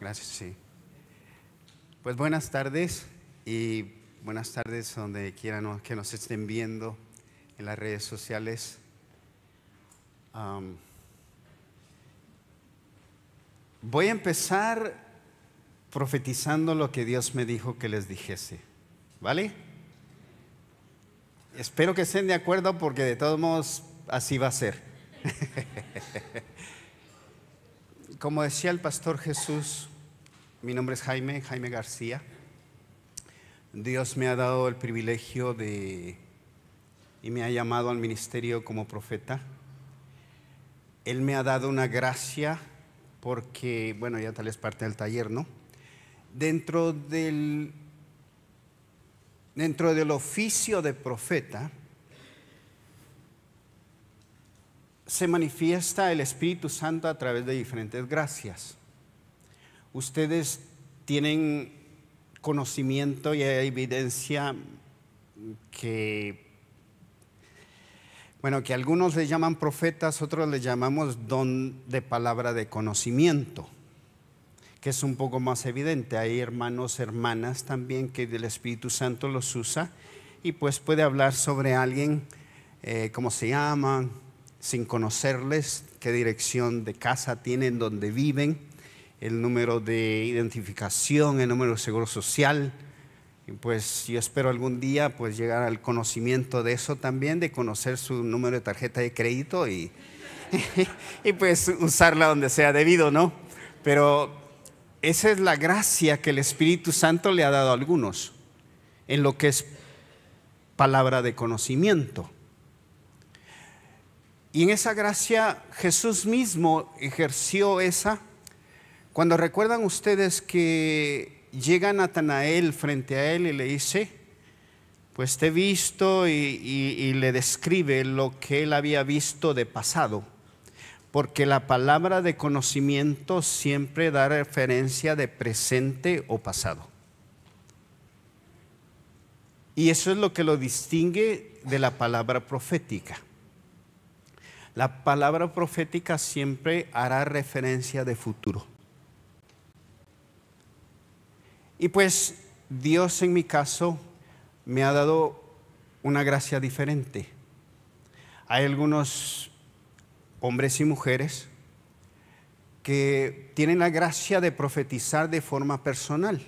Gracias, sí. Pues buenas tardes y buenas tardes donde quieran que nos estén viendo en las redes sociales. voy a empezar profetizando lo que Dios me dijo que les dijese, ¿vale? Espero que estén de acuerdo porque de todos modos así va a ser. como decía el pastor Jesús, mi nombre es Jaime, Jaime García. Dios me ha dado el privilegio de y me ha llamado al ministerio como profeta. Él me ha dado una gracia porque, bueno, ya tal es parte del taller, ¿no? Dentro del, dentro del oficio de profeta, se manifiesta el Espíritu Santo a través de diferentes gracias. Ustedes tienen conocimiento y hay evidencia que, bueno, que algunos le llaman profetas, otros le llamamos don de palabra de conocimiento, que es un poco más evidente. Hay hermanos, hermanas también que del Espíritu Santo los usa y pues puede hablar sobre alguien, Como eh, cómo se llaman, sin conocerles qué dirección de casa tienen, dónde viven, el número de identificación, el número de seguro social. pues yo espero algún día pues llegar al conocimiento de eso también, de conocer su número de tarjeta de crédito y, y pues usarla donde sea debido, ¿no? Pero esa es la gracia que el Espíritu Santo le ha dado a algunos en lo que es palabra de conocimiento. Y en esa gracia Jesús mismo ejerció esa. Cuando recuerdan ustedes que llega Natanael frente a él y le dice, pues te he visto y, le describe lo que él había visto de pasado. Porque la palabra de conocimiento siempre da referencia de presente o pasado. Y eso es lo que lo distingue de la palabra profética. La palabra profética siempre hará referencia de futuro. Y pues Dios en mi caso me ha dado una gracia diferente. Hay algunos hombres y mujeres que tienen la gracia de profetizar de forma personal.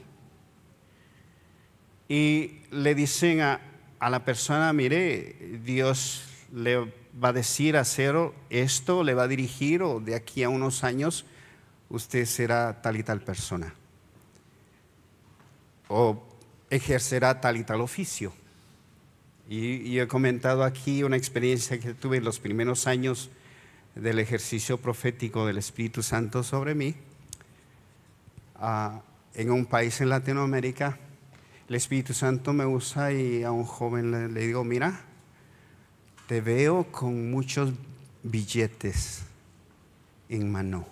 Y le dicen a, la persona, mire, Dios le va a decir a Cero esto, le va a dirigir o de aquí a unos años usted será tal y tal persona. O ejercerá tal y tal oficio. Y, he comentado aquí una experiencia que tuve en los primeros años del ejercicio profético del Espíritu Santo sobre mí. Ah, en un país en Latinoamérica, el Espíritu Santo me usa y a un joven le digo, mira, te veo con muchos billetes en mano.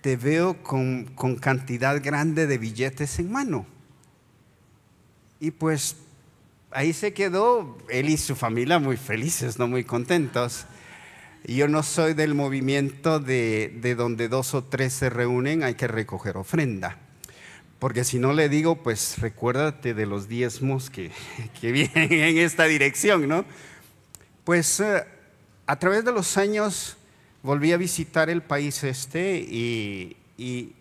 Te veo con, cantidad grande de billetes en mano. Y pues ahí se quedó él y su familia muy felices, no muy contentos. Yo no soy del movimiento de, donde dos o tres se reúnen, hay que recoger ofrenda. Porque si no le digo, pues recuérdate de los diezmos que, que vienen en esta dirección, ¿no? Pues eh, a través de los años volví a visitar el país este y, y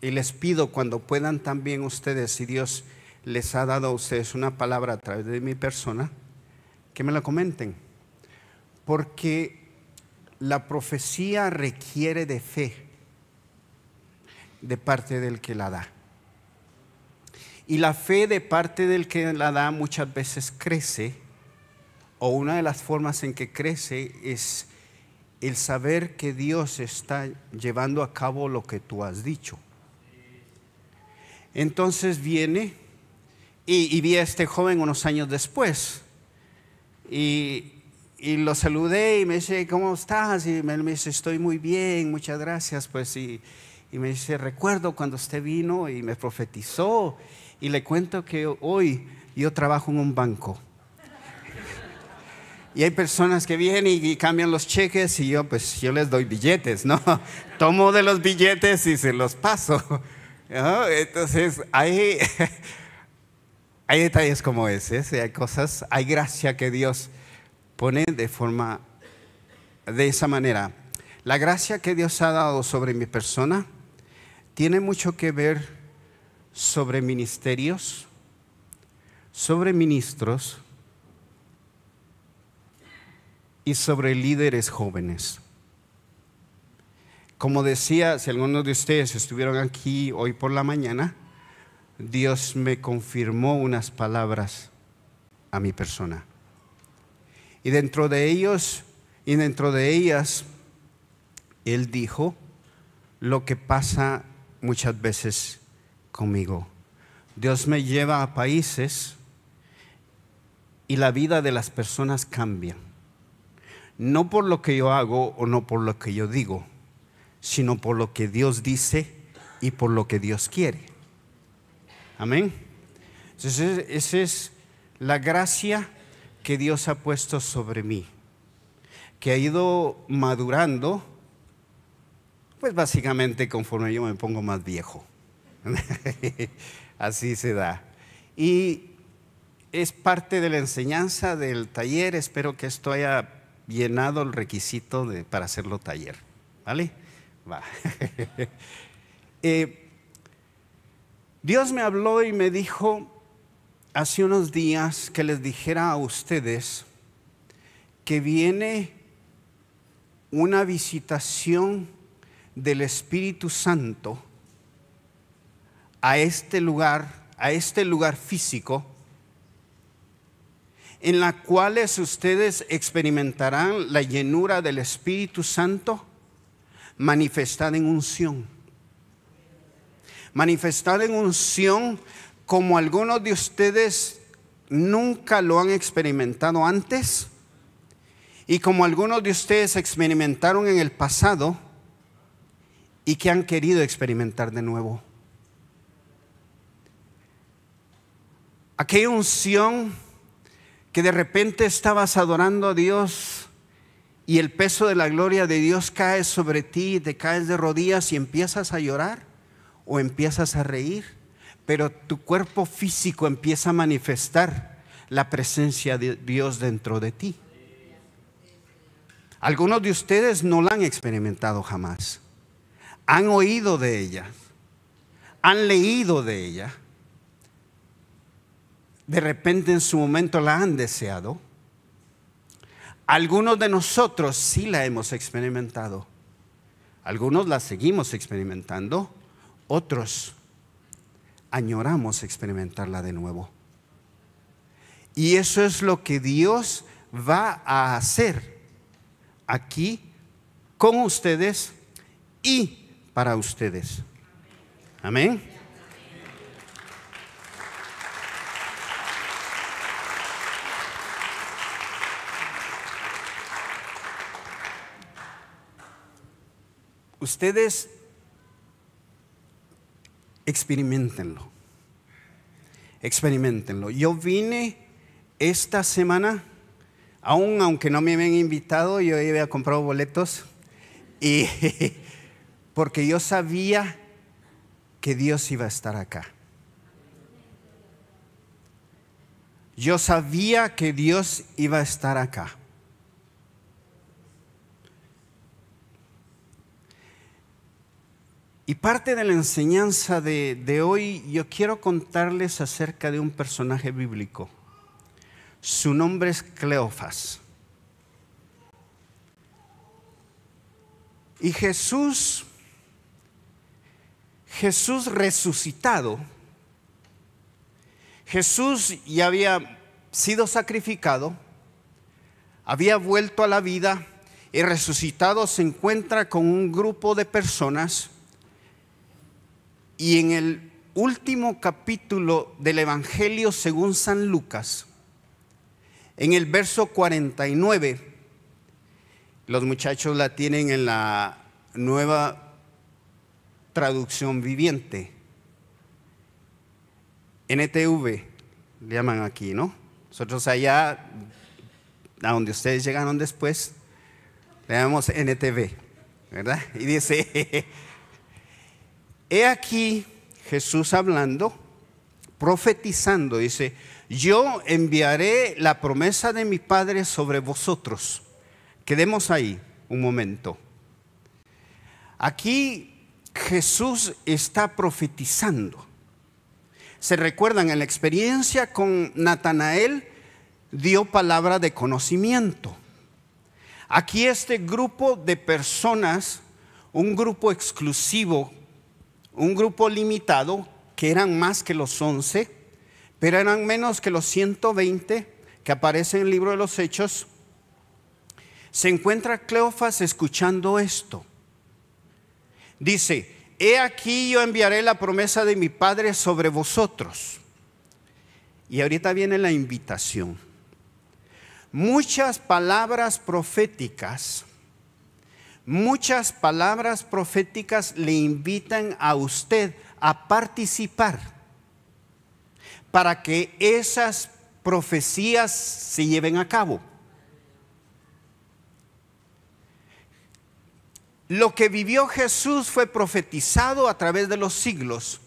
les pido cuando puedan también ustedes, si Dios les ha dado a ustedes una palabra a través de mi persona, que me la comenten. Porque la profecía requiere de fe de parte del que la da. Y la fe de parte del que la da muchas veces crece o una de las formas en que crece es el saber que Dios está llevando a cabo lo que tú has dicho. Entonces viene y, vi a este joven unos años después y, lo saludé y me dice, ¿cómo estás? Y me, dice, estoy muy bien, muchas gracias. Pues y me dice, recuerdo cuando usted vino y me profetizó y le cuento que hoy yo trabajo en un banco. Y hay personas que vienen y, cambian los cheques y yo pues yo les doy billetes, ¿no? Tomo de los billetes y se los paso. Entonces hay, hay detalles como ese, hay cosas, hay gracia que Dios pone de forma, de esa manera. La gracia que Dios ha dado sobre mi persona tiene mucho que ver sobre ministerios, sobre ministros, y sobre líderes jóvenes. Como decía, si algunos de ustedes estuvieron aquí hoy por la mañana, Dios me confirmó unas palabras a mi persona. Y dentro de ellos y dentro de ellas él dijo lo que pasa muchas veces conmigo. Dios me lleva a países y la vida de las personas cambia no por lo que yo hago o no por lo que yo digo, sino por lo que Dios dice y por lo que Dios quiere. Amén. Entonces, esa es la gracia que Dios ha puesto sobre mí, que ha ido madurando, pues básicamente conforme yo me pongo más viejo. Así se da. Y es parte de la enseñanza del taller, espero que esto haya llenado el requisito para hacerlo taller. ¿Vale? Eh, Dios me habló y me dijo hace unos días que les dijera a ustedes que viene una visitación del Espíritu Santo a este lugar, a este lugar físico, en las cuales ustedes experimentarán la llenura del Espíritu Santo manifestada en unción. Manifestada en unción como algunos de ustedes nunca lo han experimentado antes y como algunos de ustedes experimentaron en el pasado y que han querido experimentar de nuevo. Aquella unción que de repente estabas adorando a Dios y el peso de la gloria de Dios cae sobre ti, te caes de rodillas y empiezas a llorar o empiezas a reír, pero tu cuerpo físico empieza a manifestar la presencia de Dios dentro de ti. Algunos de ustedes no la han experimentado jamás. Han oído de ella, han leído de ella, de repente en su momento la han deseado. Algunos de nosotros sí la hemos experimentado. Algunos la seguimos experimentando, otros añoramos experimentarla de nuevo. Y eso es lo que Dios va a hacer aquí con ustedes y para ustedes. Amén. Ustedes experimentenlo. Experimentenlo. Yo vine esta semana, aún aunque no me habían invitado, yo había comprado boletos y porque yo sabía que Dios iba a estar acá. Yo sabía que Dios iba a estar acá. Y parte de la enseñanza de, hoy, yo quiero contarles acerca de un personaje bíblico. Su nombre es Cleofas. Y Jesús, Jesús resucitado, Jesús ya había sido sacrificado, había vuelto a la vida y resucitado se encuentra con un grupo de personas y en el último capítulo del Evangelio según San Lucas, en el verso 49, los muchachos la tienen en la nueva traducción viviente. NTV, le llaman aquí, ¿no? Nosotros allá, a donde ustedes llegaron después, le llamamos NTV, ¿verdad? Y dice, He aquí Jesús hablando, profetizando, dice, yo enviaré la promesa de mi Padre sobre vosotros. Quedemos ahí un momento. Aquí Jesús está profetizando. ¿Se recuerdan en la experiencia con Natanael? Dio palabra de conocimiento. Aquí este grupo de personas, un grupo exclusivo un grupo limitado, que eran más que los 11, pero eran menos que los 120 que aparecen en el libro de los Hechos, se encuentra Cleofas escuchando esto. Dice, he aquí yo enviaré la promesa de mi Padre sobre vosotros. Y ahorita viene la invitación. Muchas palabras proféticas muchas palabras proféticas le invitan a usted a participar para que esas profecías se lleven a cabo. Lo que vivió Jesús fue profetizado a través de los siglos,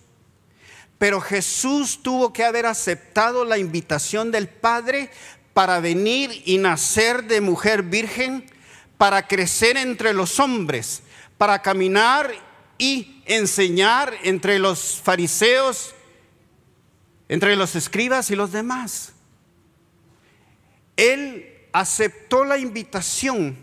pero Jesús tuvo que haber aceptado la invitación del Padre para venir y nacer de mujer virgen, para crecer entre los hombres, para caminar y enseñar entre los fariseos, entre los escribas y los demás. Él aceptó la invitación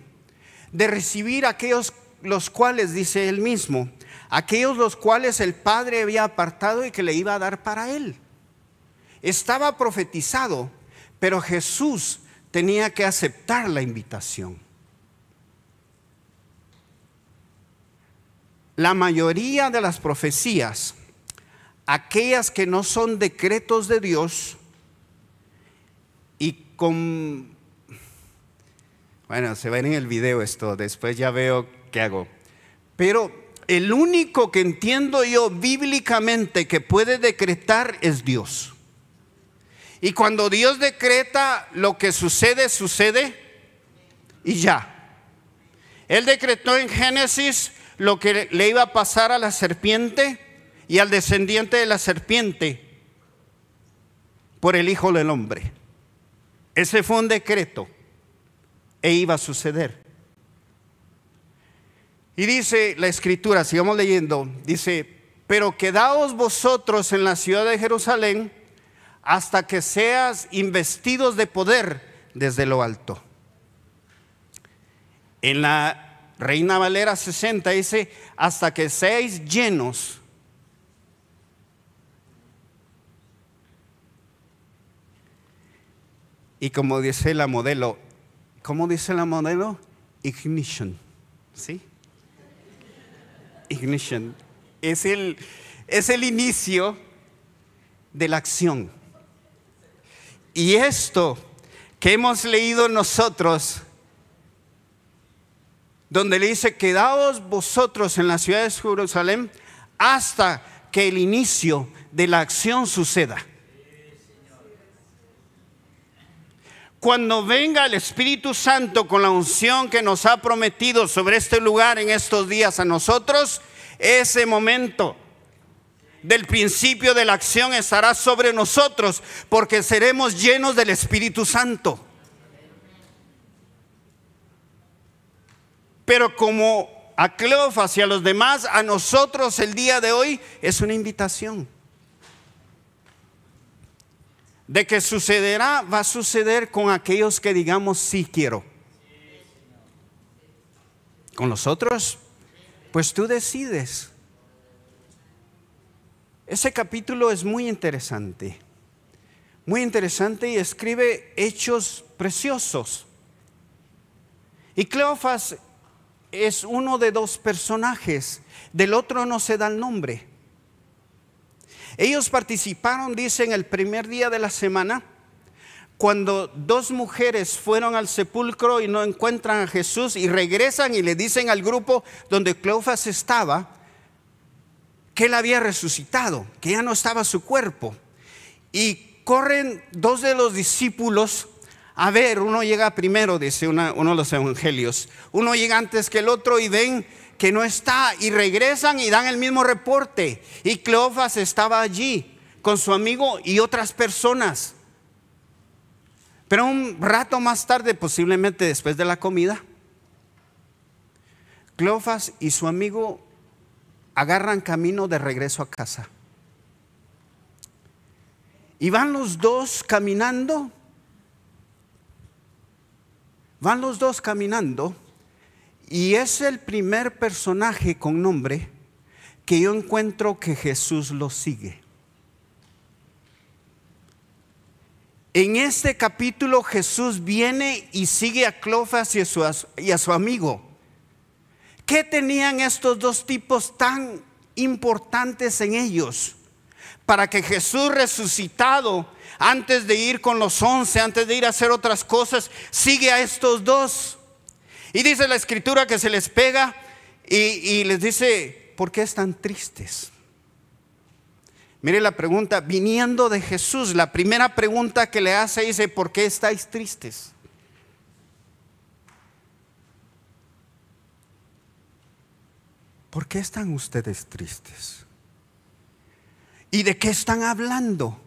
de recibir aquellos los cuales, dice él mismo, aquellos los cuales el Padre había apartado y que le iba a dar para él. Estaba profetizado, pero Jesús tenía que aceptar la invitación. la mayoría de las profecías, aquellas que no son decretos de Dios, y con... Bueno, se ven en el video esto, después ya veo qué hago. Pero el único que entiendo yo bíblicamente que puede decretar es Dios. Y cuando Dios decreta lo que sucede, sucede y ya. Él decretó en Génesis lo que le iba a pasar a la serpiente y al descendiente de la serpiente por el Hijo del Hombre. Ese fue un decreto e iba a suceder. Y dice la escritura, sigamos leyendo, dice, pero quedaos vosotros en la ciudad de Jerusalén hasta que seas investidos de poder desde lo alto. En la Reina Valera 60 dice, hasta que seis llenos Y como dice la modelo, ¿cómo dice la modelo? Ignition. ¿Sí? Ignition. Es el, es el inicio de la acción. Y esto que hemos leído nosotros donde le dice, quedaos vosotros en la ciudad de Jerusalén hasta que el inicio de la acción suceda. Cuando venga el Espíritu Santo con la unción que nos ha prometido sobre este lugar en estos días a nosotros, ese momento del principio de la acción estará sobre nosotros porque seremos llenos del Espíritu Santo. pero como a Cleofas y a los demás, a nosotros el día de hoy es una invitación. De que sucederá, va a suceder con aquellos que digamos sí quiero. Con los otros, pues tú decides. Ese capítulo es muy interesante. Muy interesante y escribe hechos preciosos. Y Cleofas es uno de dos personajes, del otro no se da el nombre. Ellos participaron, dicen, el primer día de la semana, cuando dos mujeres fueron al sepulcro y no encuentran a Jesús y regresan y le dicen al grupo donde Cleofas estaba que él había resucitado, que ya no estaba su cuerpo. Y corren dos de los discípulos a ver, uno llega primero, dice uno de los evangelios. Uno llega antes que el otro y ven que no está y regresan y dan el mismo reporte. Y Cleofas estaba allí con su amigo y otras personas. Pero un rato más tarde, posiblemente después de la comida, Cleofas y su amigo agarran camino de regreso a casa. Y van los dos caminando Van los dos caminando y es el primer personaje con nombre que yo encuentro que Jesús lo sigue. En este capítulo Jesús viene y sigue a Clofas y a su, y a su amigo. ¿Qué tenían estos dos tipos tan importantes en ellos? Para que Jesús resucitado antes de ir con los once, antes de ir a hacer otras cosas, sigue a estos dos. Y dice la escritura que se les pega y, les dice, ¿por qué están tristes? Mire la pregunta, viniendo de Jesús, la primera pregunta que le hace dice, ¿por qué estáis tristes? ¿Por qué están ustedes tristes? ¿Y de qué están hablando?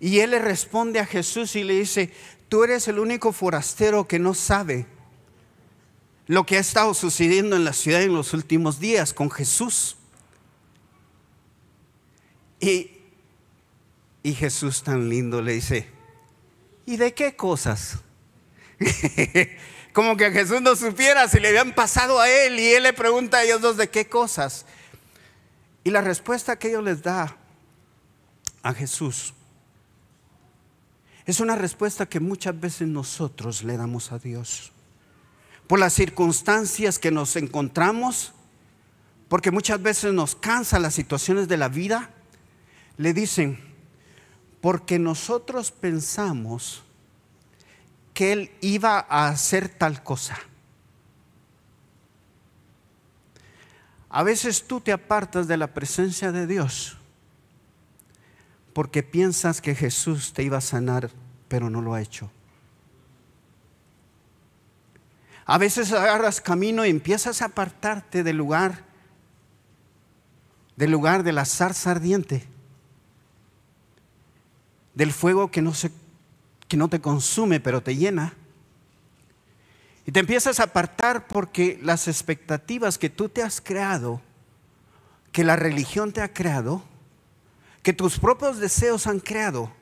Y él le responde a Jesús y le dice, tú eres el único forastero que no sabe lo que ha estado sucediendo en la ciudad en los últimos días con Jesús. Y, y Jesús tan lindo le dice, ¿y de qué cosas? Como que Jesús no supiera si le habían pasado a él y él le pregunta a ellos dos de qué cosas. Y la respuesta que ellos les da a Jesús es una respuesta que muchas veces nosotros le damos a Dios. Por las circunstancias que nos encontramos, porque muchas veces nos cansan las situaciones de la vida, le dicen, porque nosotros pensamos que Él iba a hacer tal cosa. A veces tú te apartas de la presencia de Dios porque piensas que Jesús te iba a sanar pero no lo ha hecho. A veces agarras camino y empiezas a apartarte del lugar, del lugar de la zarza ardiente, del fuego que no, se, que no te consume, pero te llena. Y te empiezas a apartar porque las expectativas que tú te has creado, que la religión te ha creado, que tus propios deseos han creado,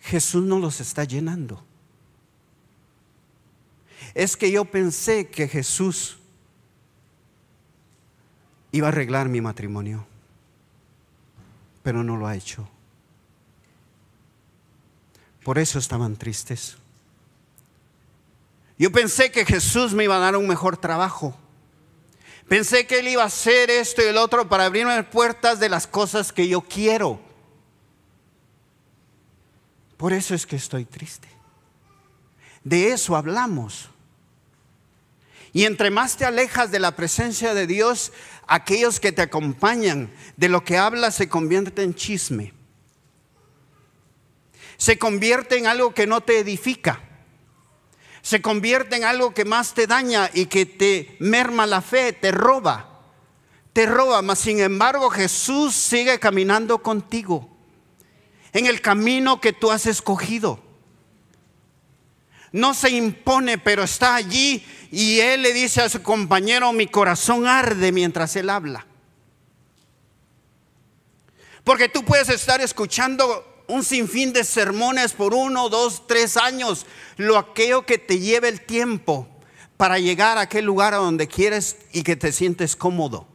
Jesús no los está llenando. Es que yo pensé que Jesús iba a arreglar mi matrimonio, pero no lo ha hecho. Por eso estaban tristes. Yo pensé que Jesús me iba a dar un mejor trabajo. Pensé que Él iba a hacer esto y el otro para abrirme puertas de las cosas que yo quiero. Por eso es que estoy triste. De eso hablamos. Y entre más te alejas de la presencia de Dios, aquellos que te acompañan, de lo que hablas se convierte en chisme. Se convierte en algo que no te edifica. Se convierte en algo que más te daña y que te merma la fe, te roba. Te roba, mas sin embargo Jesús sigue caminando contigo en el camino que tú has escogido. No se impone, pero está allí y él le dice a su compañero, mi corazón arde mientras él habla. Porque tú puedes estar escuchando un sinfín de sermones por uno, dos, tres años, lo aquello que te lleve el tiempo para llegar a aquel lugar a donde quieres y que te sientes cómodo.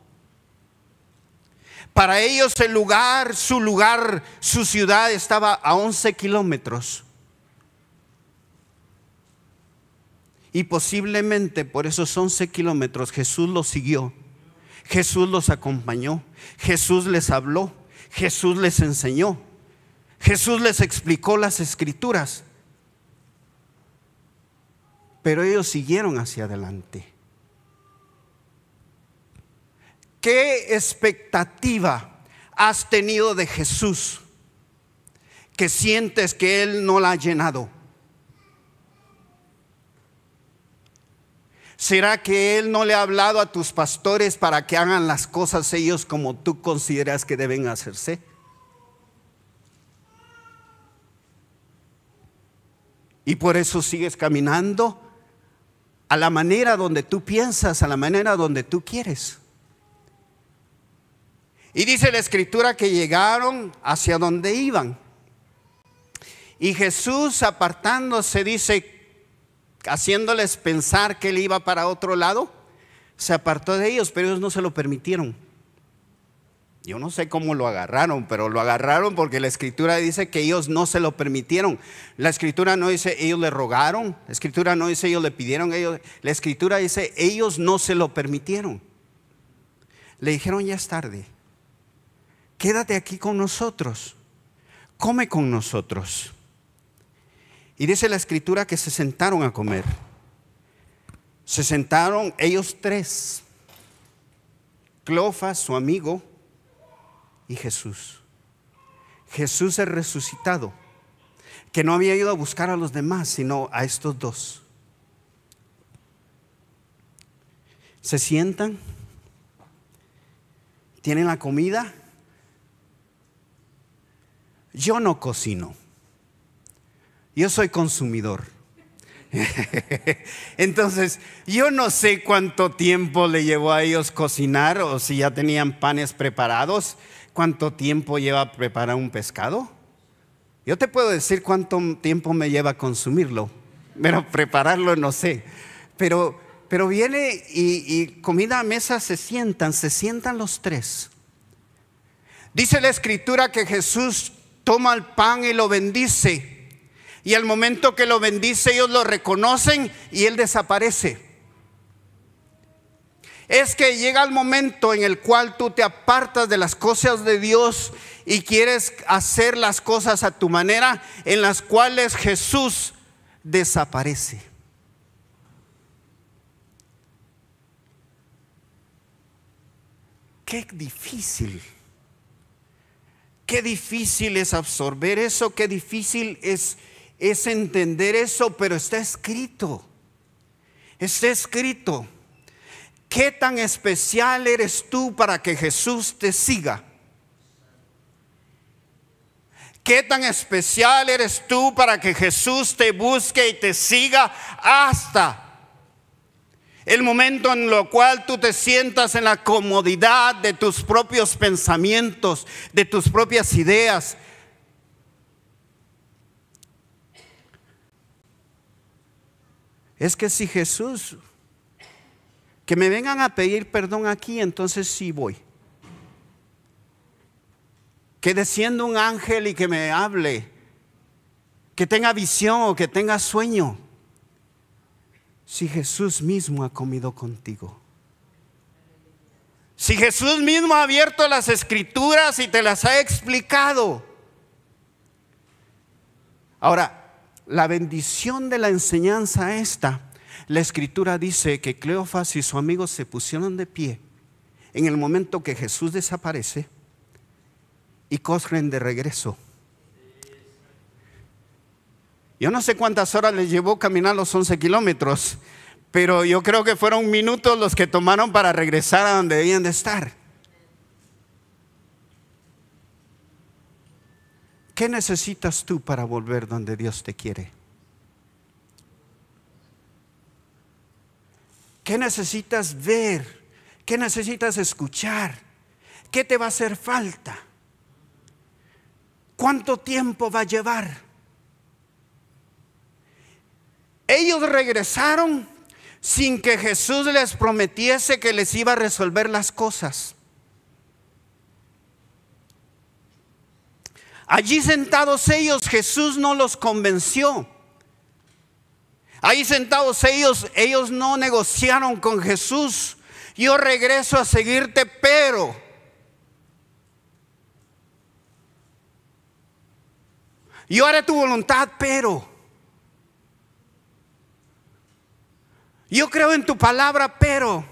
Para ellos el lugar, su lugar, su ciudad estaba a 11 kilómetros. Y posiblemente por esos 11 kilómetros Jesús los siguió, Jesús los acompañó, Jesús les habló, Jesús les enseñó, Jesús les explicó las escrituras. Pero ellos siguieron hacia adelante. ¿Qué expectativa has tenido de Jesús que sientes que Él no la ha llenado? ¿Será que Él no le ha hablado a tus pastores para que hagan las cosas ellos como tú consideras que deben hacerse? Y por eso sigues caminando a la manera donde tú piensas, a la manera donde tú quieres. Y dice la escritura que llegaron hacia donde iban. Y Jesús apartándose dice, haciéndoles pensar que él iba para otro lado, se apartó de ellos, pero ellos no se lo permitieron. Yo no sé cómo lo agarraron, pero lo agarraron porque la escritura dice que ellos no se lo permitieron. La escritura no dice ellos le rogaron, la escritura no dice ellos le pidieron, ellos, la escritura dice ellos no se lo permitieron. Le dijeron ya es tarde, quédate aquí con nosotros, come con nosotros. Y dice la escritura que se sentaron a comer. Se sentaron ellos tres, Clofa, su amigo, y Jesús. Jesús es resucitado, que no había ido a buscar a los demás, sino a estos dos. Se sientan, tienen la comida yo no cocino. Yo soy consumidor. Entonces, yo no sé cuánto tiempo le llevó a ellos cocinar o si ya tenían panes preparados, cuánto tiempo lleva preparar un pescado. Yo te puedo decir cuánto tiempo me lleva consumirlo, pero prepararlo no sé. Pero, pero viene y, y comida a mesa se sientan, se sientan los tres. Dice la escritura que Jesús toma el pan y lo bendice. Y al momento que lo bendice, ellos lo reconocen y él desaparece. Es que llega el momento en el cual tú te apartas de las cosas de Dios y quieres hacer las cosas a tu manera, en las cuales Jesús desaparece. Qué difícil Qué difícil es absorber eso, qué difícil es, es entender eso, pero está escrito. Está escrito. ¿Qué tan especial eres tú para que Jesús te siga? ¿Qué tan especial eres tú para que Jesús te busque y te siga hasta el momento en lo cual tú te sientas en la comodidad de tus propios pensamientos, de tus propias ideas. Es que si Jesús, que me vengan a pedir perdón aquí, entonces sí voy. Que descienda un ángel y que me hable, que tenga visión o que tenga sueño si Jesús mismo ha comido contigo? Si Jesús mismo ha abierto las escrituras y te las ha explicado. Ahora, la bendición de la enseñanza esta, la escritura dice que Cleofas y su amigo se pusieron de pie en el momento que Jesús desaparece y corren de regreso yo no sé cuántas horas les llevó caminar los 11 kilómetros, pero yo creo que fueron minutos los que tomaron para regresar a donde debían de estar. ¿Qué necesitas tú para volver donde Dios te quiere? ¿Qué necesitas ver? ¿Qué necesitas escuchar? ¿Qué te va a hacer falta? ¿Cuánto tiempo va a llevar? Ellos regresaron sin que Jesús les prometiese que les iba a resolver las cosas. Allí sentados ellos, Jesús no los convenció. Ahí sentados ellos, ellos no negociaron con Jesús. Yo regreso a seguirte, pero... Yo haré tu voluntad, pero... Yo creo en tu palabra, pero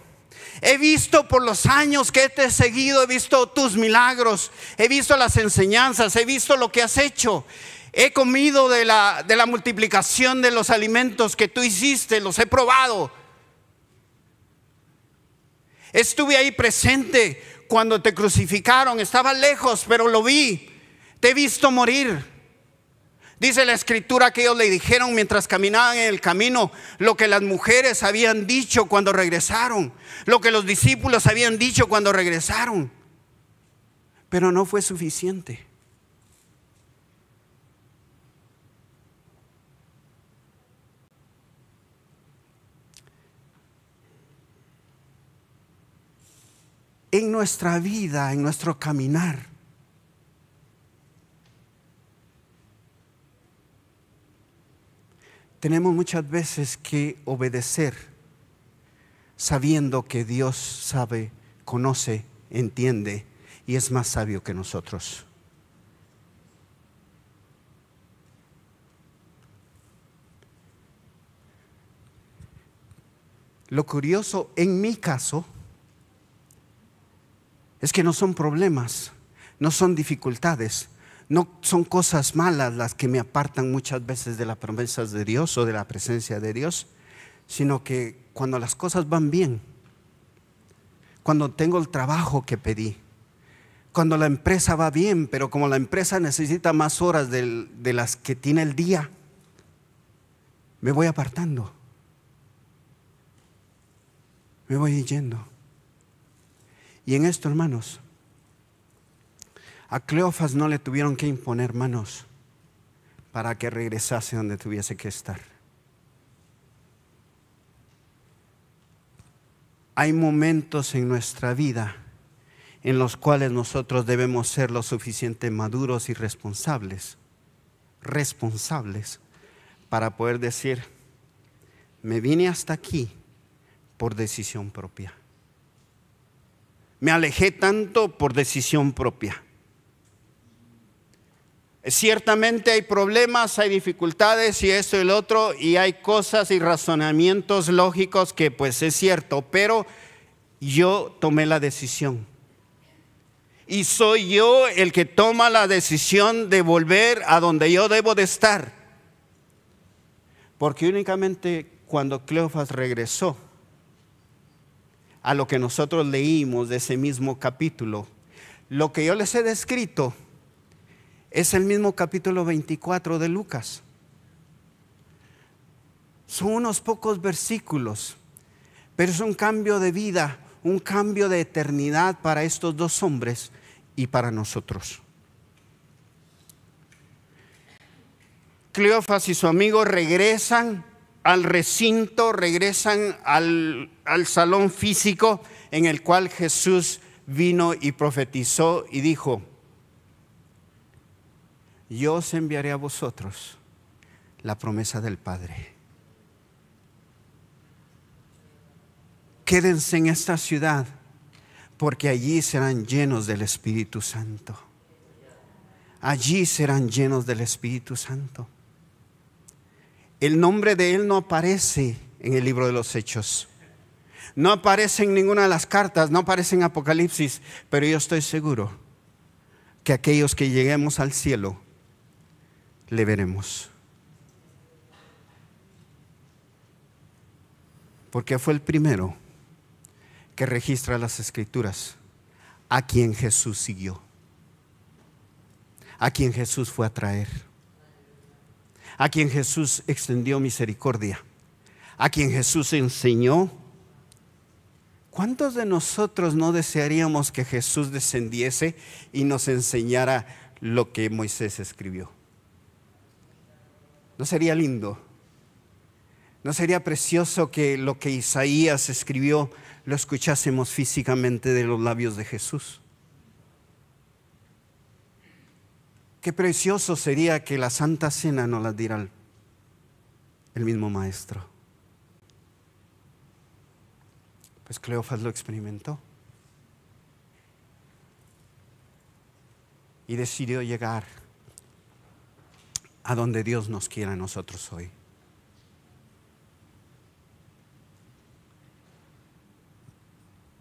he visto por los años que te he seguido, he visto tus milagros, he visto las enseñanzas, he visto lo que has hecho. He comido de la, de la multiplicación de los alimentos que tú hiciste, los he probado. Estuve ahí presente cuando te crucificaron, estaba lejos, pero lo vi. Te he visto morir. Dice la escritura que ellos le dijeron mientras caminaban en el camino lo que las mujeres habían dicho cuando regresaron, lo que los discípulos habían dicho cuando regresaron. Pero no fue suficiente. En nuestra vida, en nuestro caminar, tenemos muchas veces que obedecer sabiendo que Dios sabe, conoce, entiende y es más sabio que nosotros. Lo curioso en mi caso es que no son problemas, no son dificultades, no son cosas malas las que me apartan muchas veces de las promesas de Dios o de la presencia de Dios, sino que cuando las cosas van bien, cuando tengo el trabajo que pedí, cuando la empresa va bien, pero como la empresa necesita más horas de, las que tiene el día, me voy apartando, me voy yendo. Y en esto, hermanos, a Cleofas no le tuvieron que imponer manos para que regresase donde tuviese que estar. Hay momentos en nuestra vida en los cuales nosotros debemos ser lo suficiente maduros y responsables, responsables, para poder decir, me vine hasta aquí por decisión propia. Me alejé tanto por decisión propia. Ciertamente hay problemas, hay dificultades y esto y el otro, y hay cosas y razonamientos lógicos que pues es cierto, pero yo tomé la decisión. Y soy yo el que toma la decisión de volver a donde yo debo de estar. Porque únicamente cuando Cleofas regresó a lo que nosotros leímos de ese mismo capítulo, lo que yo les he descrito, es el mismo capítulo 24 de Lucas. Son unos pocos versículos, pero es un cambio de vida, un cambio de eternidad para estos dos hombres y para nosotros. Cleofas y su amigo regresan al recinto, regresan al, al, salón físico en el cual Jesús vino y profetizó y dijo, yo os enviaré a vosotros la promesa del Padre. Quédense en esta ciudad porque allí serán llenos del Espíritu Santo. Allí serán llenos del Espíritu Santo. El nombre de Él no aparece en el libro de los Hechos. No aparece en ninguna de las cartas, no aparece en Apocalipsis, pero yo estoy seguro que aquellos que lleguemos al cielo le veremos. Porque fue el primero que registra las escrituras, a quien Jesús siguió, a quien Jesús fue a traer, a quien Jesús extendió misericordia, a quien Jesús enseñó. ¿Cuántos de nosotros no desearíamos que Jesús descendiese y nos enseñara lo que Moisés escribió? ¿No sería lindo? ¿No sería precioso que lo que Isaías escribió lo escuchásemos físicamente de los labios de Jesús? Qué precioso sería que la Santa Cena nos la diera el mismo Maestro. Pues Cleofas lo experimentó. Y decidió llegar a donde Dios nos quiera a nosotros hoy.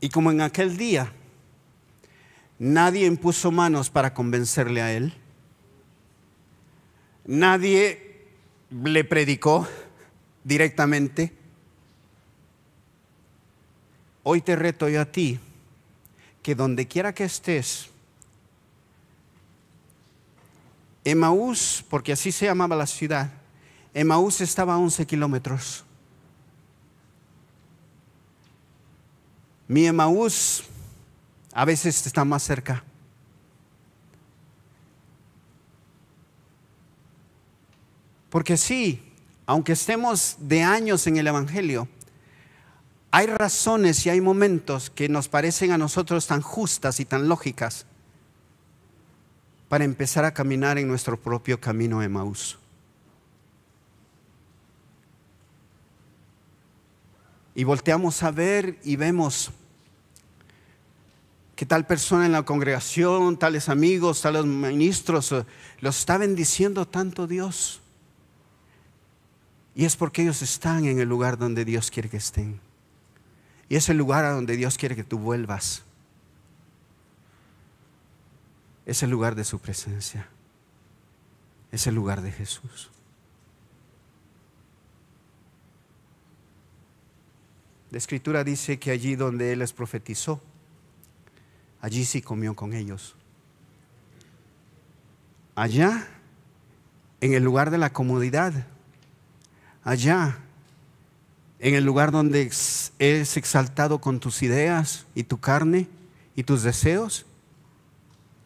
Y como en aquel día nadie impuso manos para convencerle a él, nadie le predicó directamente, hoy te reto yo a ti que donde quiera que estés, Emaús, porque así se llamaba la ciudad, Emaús estaba a 11 kilómetros. Mi Emaús a veces está más cerca. Porque sí, aunque estemos de años en el Evangelio, hay razones y hay momentos que nos parecen a nosotros tan justas y tan lógicas para empezar a caminar en nuestro propio camino de Maús. Y volteamos a ver y vemos que tal persona en la congregación, tales amigos, tales ministros, eh, los está bendiciendo tanto Dios. Y es porque ellos están en el lugar donde Dios quiere que estén. Y es el lugar a donde Dios quiere que tú vuelvas es el lugar de su presencia, es el lugar de Jesús. La escritura dice que allí donde Él les profetizó, allí sí comió con ellos. Allá, en el lugar de la comodidad, allá, en el lugar donde es exaltado con tus ideas y tu carne y tus deseos,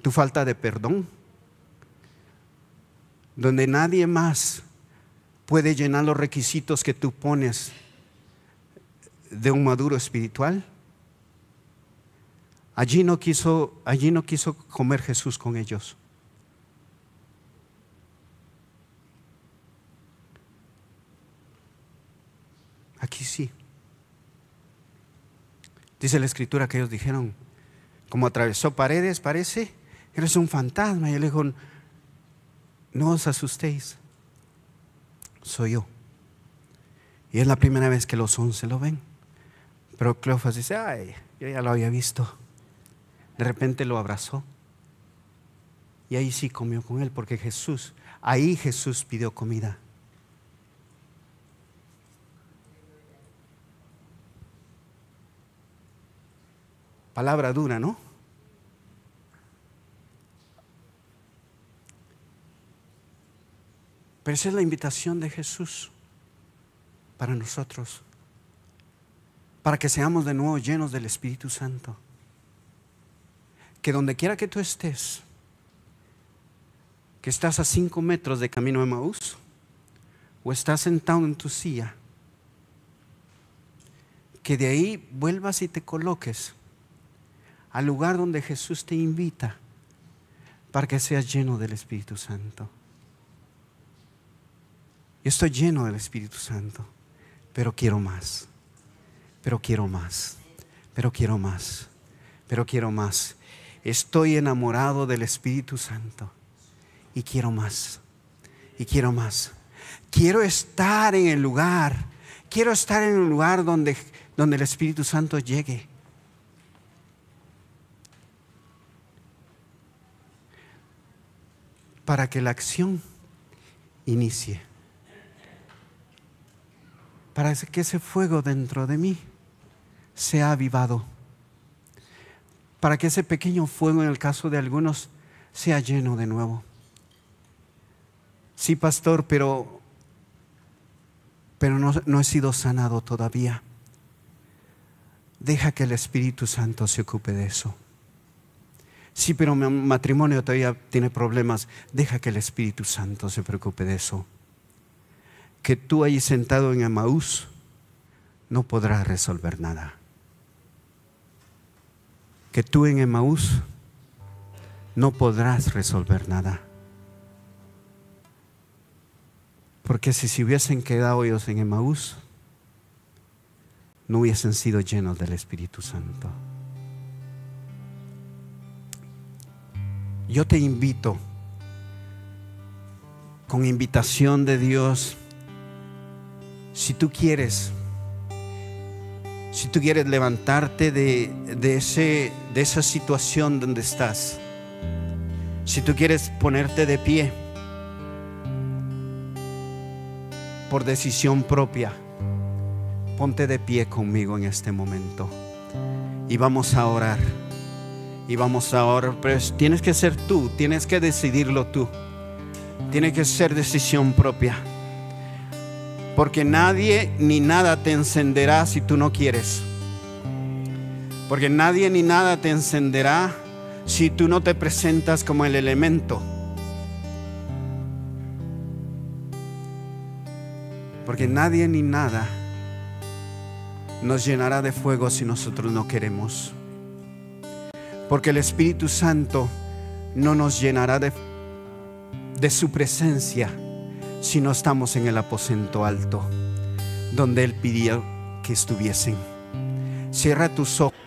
tu falta de perdón, donde nadie más puede llenar los requisitos que tú pones de un maduro espiritual. Allí no quiso, allí no quiso comer Jesús con ellos. Aquí sí. Dice la escritura que ellos dijeron, como atravesó paredes, parece, eres un fantasma. Y él dijo, no os asustéis, soy yo. Y es la primera vez que los once lo ven. Pero Cleofas dice, ay, yo ya lo había visto. De repente lo abrazó. Y ahí sí comió con él, porque Jesús, ahí Jesús pidió comida. Palabra dura, ¿no? Pero esa es la invitación de Jesús para nosotros, para que seamos de nuevo llenos del Espíritu Santo. Que donde quiera que tú estés, que estás a cinco metros de camino de Maús, o estás sentado en tu silla, que de ahí vuelvas y te coloques al lugar donde Jesús te invita para que seas lleno del Espíritu Santo. Yo estoy lleno del Espíritu Santo, pero quiero más, pero quiero más, pero quiero más, pero quiero más. Estoy enamorado del Espíritu Santo y quiero más, y quiero más. Quiero estar en el lugar, quiero estar en un lugar donde, donde el Espíritu Santo llegue. para que la acción inicie para que ese fuego dentro de mí sea avivado, para que ese pequeño fuego en el caso de algunos sea lleno de nuevo. Sí, pastor, pero, pero no, no he sido sanado todavía. Deja que el Espíritu Santo se ocupe de eso. Sí, pero mi matrimonio todavía tiene problemas. Deja que el Espíritu Santo se preocupe de eso que tú ahí sentado en Amaús no podrás resolver nada. Que tú en Emaús no podrás resolver nada. Porque si se hubiesen quedado ellos en Emaús, no hubiesen sido llenos del Espíritu Santo. Yo te invito, con invitación de Dios, si tú quieres, si tú quieres levantarte de, de, esa situación donde estás, si tú quieres ponerte de pie por decisión propia, ponte de pie conmigo en este momento y vamos a orar. Y vamos a orar, pero tienes que ser tú, tienes que decidirlo tú. Tiene que ser decisión propia porque nadie ni nada te encenderá si tú no quieres. Porque nadie ni nada te encenderá si tú no te presentas como el elemento. Porque nadie ni nada nos llenará de fuego si nosotros no queremos. Porque el Espíritu Santo no nos llenará de, de su presencia si no estamos en el aposento alto donde Él pidió que estuviesen. Cierra tus ojos.